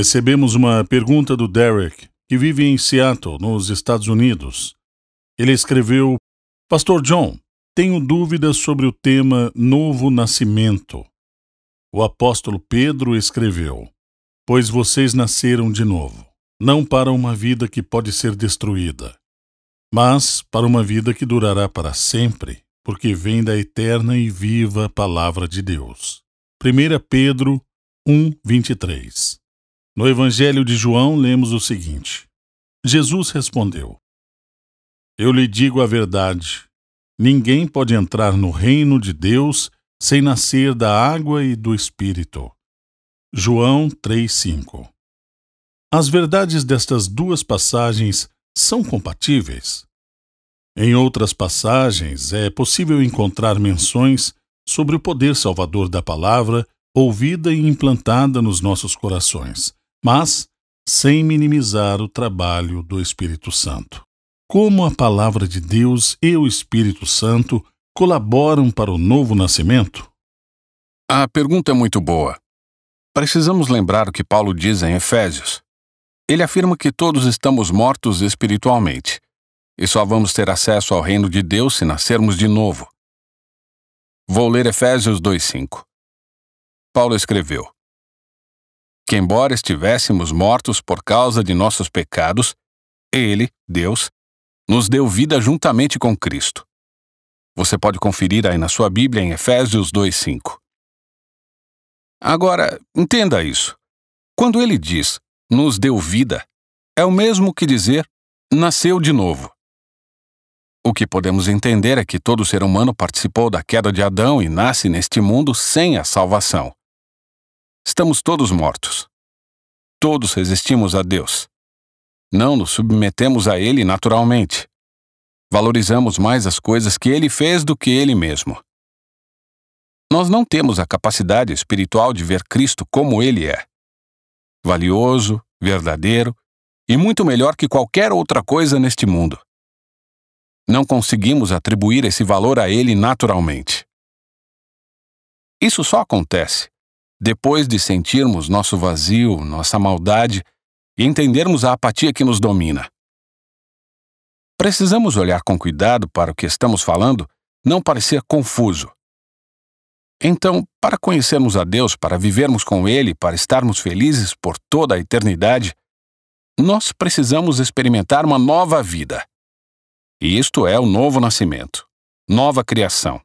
Recebemos uma pergunta do Derek, que vive em Seattle, nos Estados Unidos. Ele escreveu: Pastor John, tenho dúvidas sobre o tema Novo Nascimento. O apóstolo Pedro escreveu: Pois vocês nasceram de novo, não para uma vida que pode ser destruída, mas para uma vida que durará para sempre, porque vem da eterna e viva Palavra de Deus. 1 Pedro 1, 23. No Evangelho de João, lemos o seguinte: Jesus respondeu: Eu lhe digo a verdade. Ninguém pode entrar no reino de Deus sem nascer da água e do Espírito. João 3,5 As verdades destas duas passagens são compatíveis? Em outras passagens, é possível encontrar menções sobre o poder salvador da palavra ouvida e implantada nos nossos corações, mas sem minimizar o trabalho do Espírito Santo. Como a palavra de Deus e o Espírito Santo colaboram para o novo nascimento? A pergunta é muito boa. Precisamos lembrar o que Paulo diz em Efésios. Ele afirma que todos estamos mortos espiritualmente e só vamos ter acesso ao reino de Deus se nascermos de novo. Vou ler Efésios 2:5. Paulo escreveu: que, embora estivéssemos mortos por causa de nossos pecados, Ele, Deus, nos deu vida juntamente com Cristo. Você pode conferir aí na sua Bíblia em Efésios 2,5. Agora, entenda isso. Quando ele diz nos deu vida, é o mesmo que dizer nasceu de novo. O que podemos entender é que todo ser humano participou da queda de Adão e nasce neste mundo sem a salvação. Estamos todos mortos. Todos resistimos a Deus. Não nos submetemos a Ele naturalmente. Valorizamos mais as coisas que Ele fez do que Ele mesmo. Nós não temos a capacidade espiritual de ver Cristo como Ele é valioso, verdadeiro e muito melhor que qualquer outra coisa neste mundo. Não conseguimos atribuir esse valor a ele naturalmente. Isso só acontece depois de sentirmos nosso vazio, nossa maldade e entendermos a apatia que nos domina. Precisamos olhar com cuidado para o que estamos falando, não parecer confuso. Então, para conhecermos a Deus, para vivermos com Ele, para estarmos felizes por toda a eternidade, nós precisamos experimentar uma nova vida. E isto é o novo nascimento, nova criação.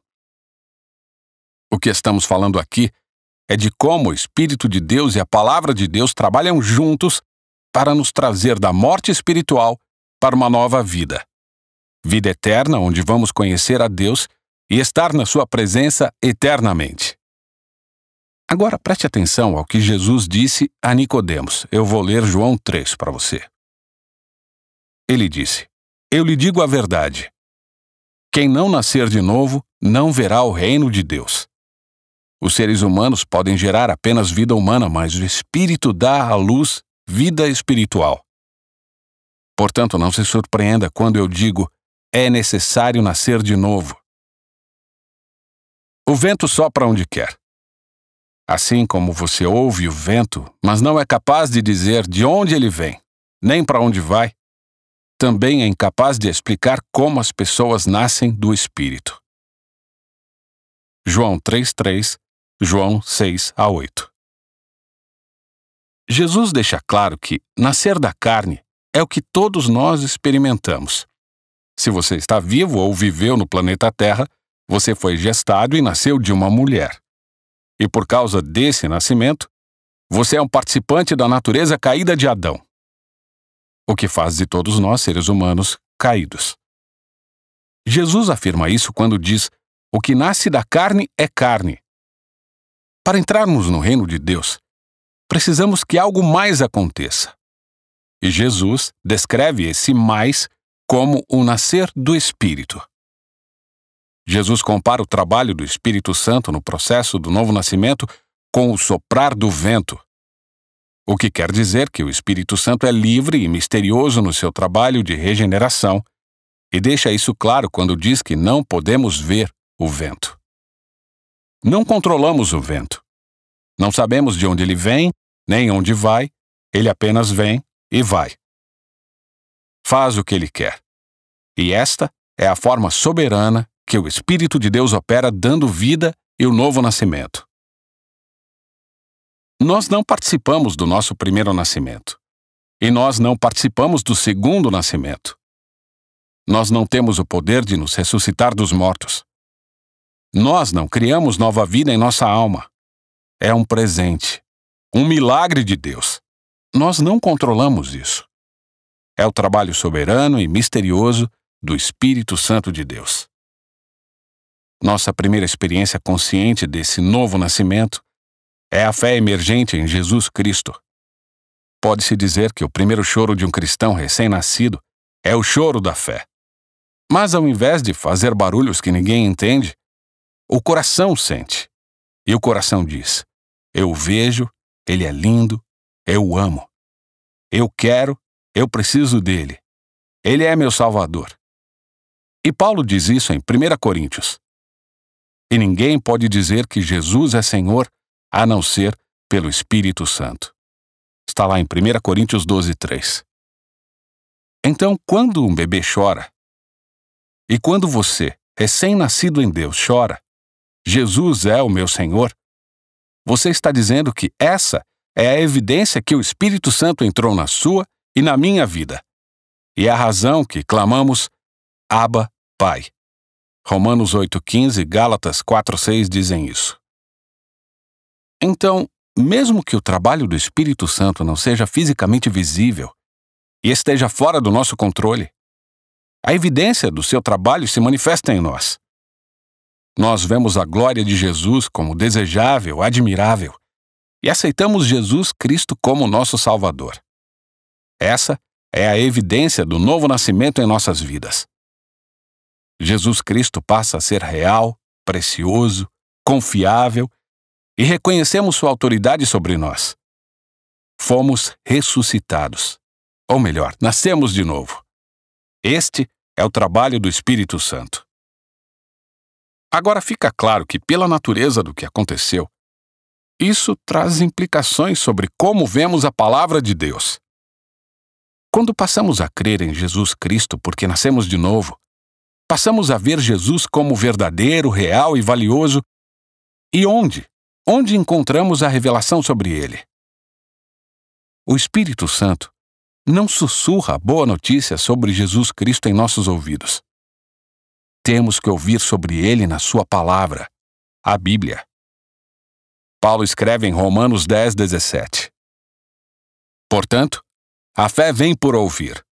O que estamos falando aqui é de como o Espírito de Deus e a Palavra de Deus trabalham juntos para nos trazer da morte espiritual para uma nova vida. Vida eterna, onde vamos conhecer a Deus e estar na Sua presença eternamente. Agora preste atenção ao que Jesus disse a Nicodemos. Eu vou ler João 3 para você. Ele disse: Eu lhe digo a verdade. Quem não nascer de novo não verá o reino de Deus. Os seres humanos podem gerar apenas vida humana, mas o espírito dá à luz vida espiritual. Portanto, não se surpreenda quando eu digo: é necessário nascer de novo. O vento sopra onde quer. Assim como você ouve o vento, mas não é capaz de dizer de onde ele vem, nem para onde vai, também é incapaz de explicar como as pessoas nascem do espírito. João 3:3 João 6 a 8. Jesus deixa claro que nascer da carne é o que todos nós experimentamos. Se você está vivo ou viveu no planeta Terra, você foi gestado e nasceu de uma mulher. E por causa desse nascimento, você é um participante da natureza caída de Adão. O que faz de todos nós seres humanos caídos. Jesus afirma isso quando diz: O que nasce da carne é carne, para entrarmos no reino de Deus, precisamos que algo mais aconteça. E Jesus descreve esse mais como o nascer do Espírito. Jesus compara o trabalho do Espírito Santo no processo do novo nascimento com o soprar do vento. O que quer dizer que o Espírito Santo é livre e misterioso no seu trabalho de regeneração, e deixa isso claro quando diz que não podemos ver o vento. Não controlamos o vento. Não sabemos de onde ele vem, nem onde vai, ele apenas vem e vai. Faz o que ele quer. E esta é a forma soberana que o Espírito de Deus opera dando vida e o novo nascimento. Nós não participamos do nosso primeiro nascimento. E nós não participamos do segundo nascimento. Nós não temos o poder de nos ressuscitar dos mortos. Nós não criamos nova vida em nossa alma. É um presente, um milagre de Deus. Nós não controlamos isso. É o trabalho soberano e misterioso do Espírito Santo de Deus. Nossa primeira experiência consciente desse novo nascimento é a fé emergente em Jesus Cristo. Pode-se dizer que o primeiro choro de um cristão recém-nascido é o choro da fé. Mas ao invés de fazer barulhos que ninguém entende, o coração sente. E o coração diz: Eu vejo, ele é lindo, eu o amo. Eu quero, eu preciso dele. Ele é meu Salvador. E Paulo diz isso em 1 Coríntios. E ninguém pode dizer que Jesus é Senhor a não ser pelo Espírito Santo. Está lá em 1 Coríntios 12, 3. Então, quando um bebê chora, e quando você, recém-nascido em Deus, chora, Jesus é o meu Senhor, você está dizendo que essa é a evidência que o Espírito Santo entrou na sua e na minha vida. E é a razão que clamamos Abba, Pai. Romanos 8,15 e Gálatas 4,6 dizem isso. Então, mesmo que o trabalho do Espírito Santo não seja fisicamente visível e esteja fora do nosso controle, a evidência do seu trabalho se manifesta em nós. Nós vemos a glória de Jesus como desejável, admirável, e aceitamos Jesus Cristo como nosso Salvador. Essa é a evidência do novo nascimento em nossas vidas. Jesus Cristo passa a ser real, precioso, confiável e reconhecemos sua autoridade sobre nós. Fomos ressuscitados. Ou melhor, nascemos de novo. Este é o trabalho do Espírito Santo. Agora fica claro que, pela natureza do que aconteceu, isso traz implicações sobre como vemos a palavra de Deus. Quando passamos a crer em Jesus Cristo porque nascemos de novo, passamos a ver Jesus como verdadeiro, real e valioso. E onde? Onde encontramos a revelação sobre ele? O Espírito Santo não sussurra boa notícia sobre Jesus Cristo em nossos ouvidos temos que ouvir sobre ele na sua palavra, a Bíblia. Paulo escreve em Romanos 10:17. Portanto, a fé vem por ouvir,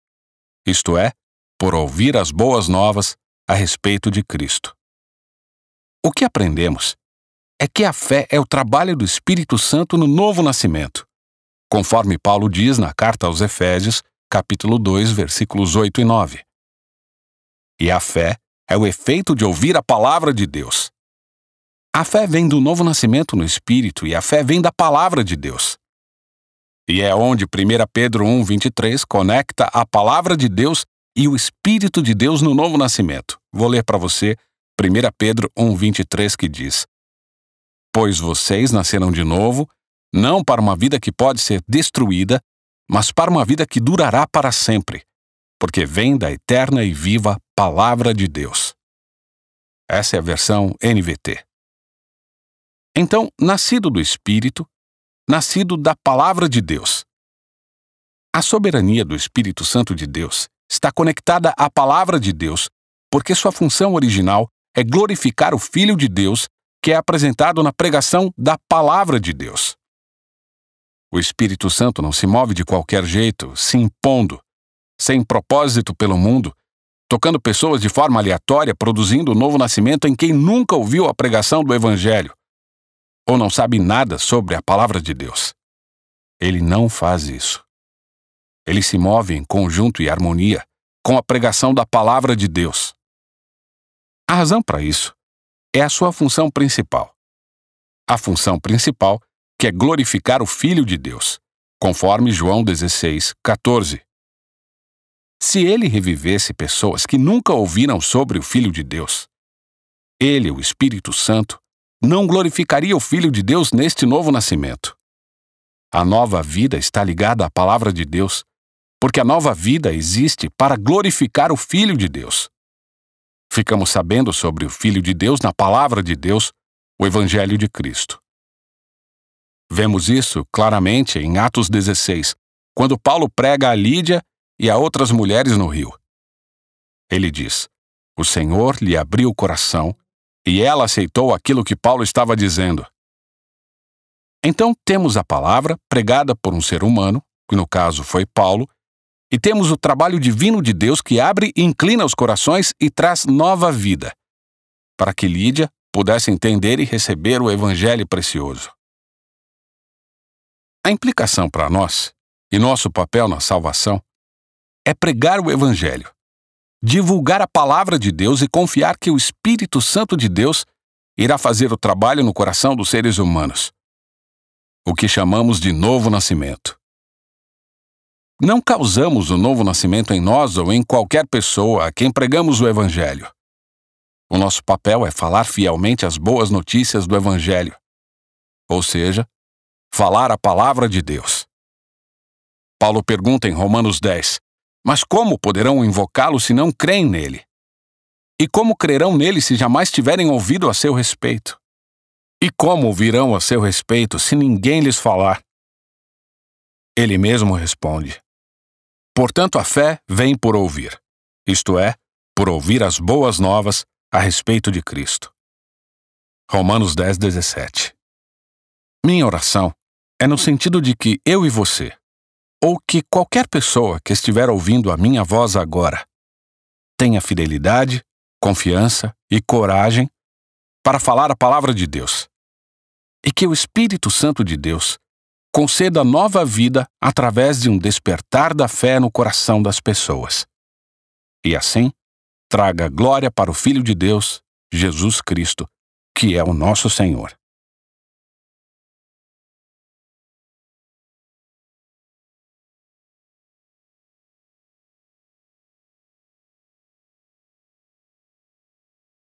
isto é, por ouvir as boas novas a respeito de Cristo. O que aprendemos é que a fé é o trabalho do Espírito Santo no novo nascimento, conforme Paulo diz na carta aos Efésios, capítulo 2, versículos 8 e 9. E a fé é o efeito de ouvir a palavra de Deus. A fé vem do novo nascimento no Espírito e a fé vem da palavra de Deus. E é onde 1 Pedro 1, 23 conecta a palavra de Deus e o Espírito de Deus no novo nascimento. Vou ler para você 1 Pedro 1, 23 que diz: Pois vocês nasceram de novo, não para uma vida que pode ser destruída, mas para uma vida que durará para sempre, porque vem da eterna e viva Palavra de Deus. Essa é a versão NVT. Então, nascido do Espírito, nascido da Palavra de Deus. A soberania do Espírito Santo de Deus está conectada à Palavra de Deus, porque sua função original é glorificar o Filho de Deus, que é apresentado na pregação da Palavra de Deus. O Espírito Santo não se move de qualquer jeito, se impondo, sem propósito pelo mundo tocando pessoas de forma aleatória, produzindo o um novo nascimento em quem nunca ouviu a pregação do Evangelho ou não sabe nada sobre a palavra de Deus. Ele não faz isso. Ele se move em conjunto e harmonia com a pregação da palavra de Deus. A razão para isso é a sua função principal. A função principal que é glorificar o Filho de Deus, conforme João 16, 14 se ele revivesse pessoas que nunca ouviram sobre o Filho de Deus, ele, o Espírito Santo, não glorificaria o Filho de Deus neste novo nascimento. A nova vida está ligada à palavra de Deus, porque a nova vida existe para glorificar o Filho de Deus. Ficamos sabendo sobre o Filho de Deus na palavra de Deus, o Evangelho de Cristo. Vemos isso claramente em Atos 16, quando Paulo prega a Lídia e a outras mulheres no rio. Ele diz: O Senhor lhe abriu o coração e ela aceitou aquilo que Paulo estava dizendo. Então temos a palavra pregada por um ser humano, que no caso foi Paulo, e temos o trabalho divino de Deus que abre e inclina os corações e traz nova vida, para que Lídia pudesse entender e receber o evangelho precioso. A implicação para nós e nosso papel na salvação é pregar o Evangelho, divulgar a palavra de Deus e confiar que o Espírito Santo de Deus irá fazer o trabalho no coração dos seres humanos. O que chamamos de novo nascimento. Não causamos o novo nascimento em nós ou em qualquer pessoa a quem pregamos o Evangelho. O nosso papel é falar fielmente as boas notícias do Evangelho, ou seja, falar a palavra de Deus. Paulo pergunta em Romanos 10: mas como poderão invocá-lo se não creem nele? E como crerão nele se jamais tiverem ouvido a seu respeito? E como ouvirão a seu respeito se ninguém lhes falar? Ele mesmo responde: Portanto, a fé vem por ouvir, isto é, por ouvir as boas novas a respeito de Cristo. Romanos 10, 17. Minha oração é no sentido de que eu e você, ou que qualquer pessoa que estiver ouvindo a minha voz agora tenha fidelidade, confiança e coragem para falar a palavra de Deus. E que o Espírito Santo de Deus conceda nova vida através de um despertar da fé no coração das pessoas. E assim, traga glória para o Filho de Deus, Jesus Cristo, que é o nosso Senhor.